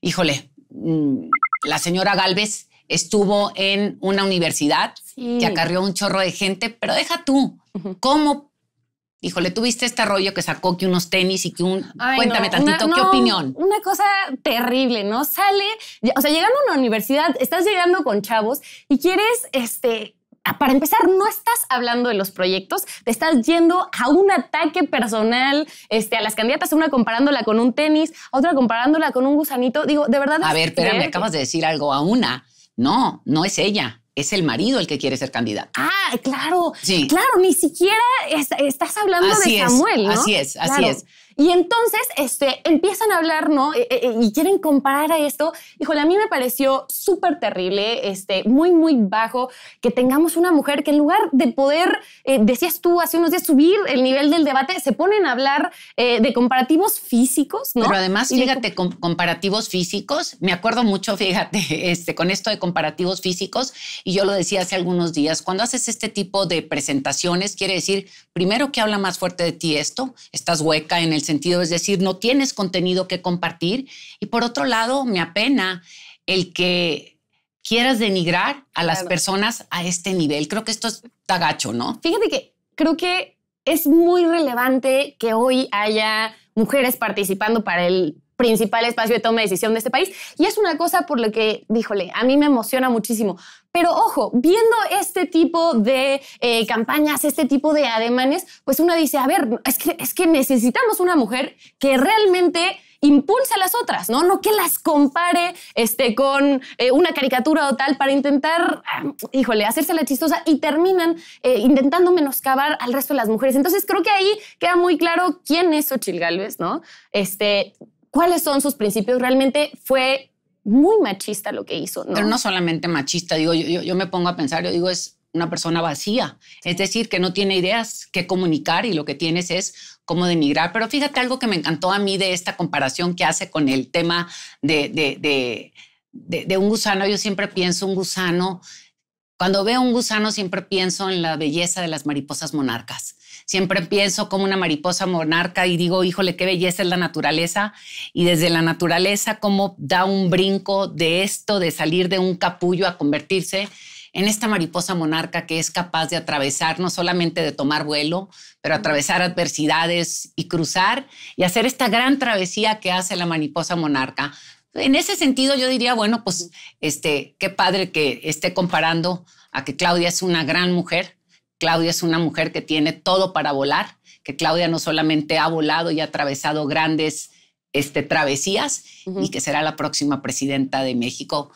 híjole, mm, la señora Galvez estuvo en una universidad que acarrió un chorro de gente, pero deja tú, ¿cómo? Híjole, tuviste este rollo que sacó que unos tenis y que un... Cuéntame tantito, ¿qué opinión? Una cosa terrible, ¿no? Sale, o sea, llegando a una universidad, estás llegando con chavos y quieres, este, Ah, para empezar, no estás hablando de los proyectos, te estás yendo a un ataque personal, este, a las candidatas, una comparándola con un tenis, otra comparándola con un gusanito. Digo, de verdad. A ver, espérame, acabas de decir algo a una. No, no es ella es el marido el que quiere ser candidata. Ah, claro. Sí. Claro, ni siquiera estás hablando de Samuel. ¿no? Así es, así es. Y entonces este, empiezan a hablar, ¿no? Eh, eh, eh, y quieren comparar a esto. Híjole, a mí me pareció súper terrible, este, muy, muy bajo que tengamos una mujer que en lugar de poder, decías tú hace unos días, subir el nivel del debate, se ponen a hablar de comparativos físicos, ¿no? Pero además, fíjate, comparativos físicos, me acuerdo mucho, fíjate, este, con esto de comparativos físicos, y yo lo decía hace algunos días, cuando haces este tipo de presentaciones, quiere decir, primero que habla más fuerte de ti esto, estás hueca en el sentido, es decir, no tienes contenido que compartir. Y por otro lado, me apena el que quieras denigrar a las personas a este nivel. Creo que esto es tagacho, ¿no? Fíjate que creo que es muy relevante que hoy haya mujeres participando para el principal espacio de toma de decisión de este país. Y es una cosa por lo que, díjole, a mí me emociona muchísimo. Pero ojo, viendo este tipo de eh, campañas, este tipo de ademanes, pues uno dice, a ver, es que, necesitamos una mujer que realmente impulse a las otras, ¿no? No que las compare este, con eh, una caricatura o tal para intentar, ah, híjole, hacerse la chistosa y terminan eh, intentando menoscabar al resto de las mujeres. Entonces creo que ahí queda muy claro quién es Ochil Galvez, ¿no? Este, cuáles son sus principios. Realmente fue muy machista lo que hizo. ¿no? Pero no solamente machista, digo, yo, yo, me pongo a pensar, yo digo, es una persona vacía, es decir, que no tiene ideas que comunicar y lo que tienes es cómo denigrar. Pero fíjate algo que me encantó a mí de esta comparación que hace con el tema de, de, de, de un gusano. Yo siempre pienso un gusano cuando veo un gusano siempre pienso en la belleza de las mariposas monarcas. Siempre pienso como una mariposa monarca y digo, híjole, qué belleza es la naturaleza. Y desde la naturaleza, cómo da un brinco de esto, de salir de un capullo a convertirse en esta mariposa monarca que es capaz de atravesar, no solamente de tomar vuelo, pero atravesar adversidades y cruzar y hacer esta gran travesía que hace la mariposa monarca en ese sentido, yo diría, bueno, pues este, qué padre que esté comparando a que Claudia es una gran mujer. Claudia es una mujer que tiene todo para volar, que Claudia no solamente ha volado y ha atravesado grandes este, travesías y que será la próxima presidenta de México